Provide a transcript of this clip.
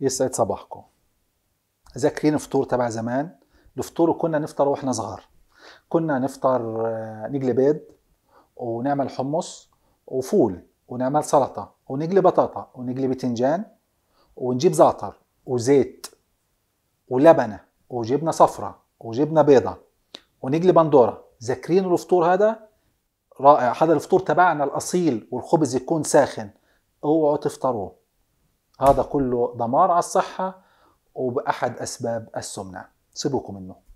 يسعد صباحكم ذاكرين فطور تبع زمان الفطور كنا نفطر واحنا صغار كنا نفطر آه، نقلي بيض ونعمل حمص وفول ونعمل سلطة ونقلي بطاطا ونقلي بتنجان ونجيب زعتر وزيت ولبنة وجبنة صفرة وجبنة بيضة ونقلي بندورة ذاكرين الفطور هذا رائع هذا الفطور تبعنا الأصيل والخبز يكون ساخن اوعوا تفطروه هذا كله دمار على الصحة وبأحد أسباب السمنة سيبوكم منه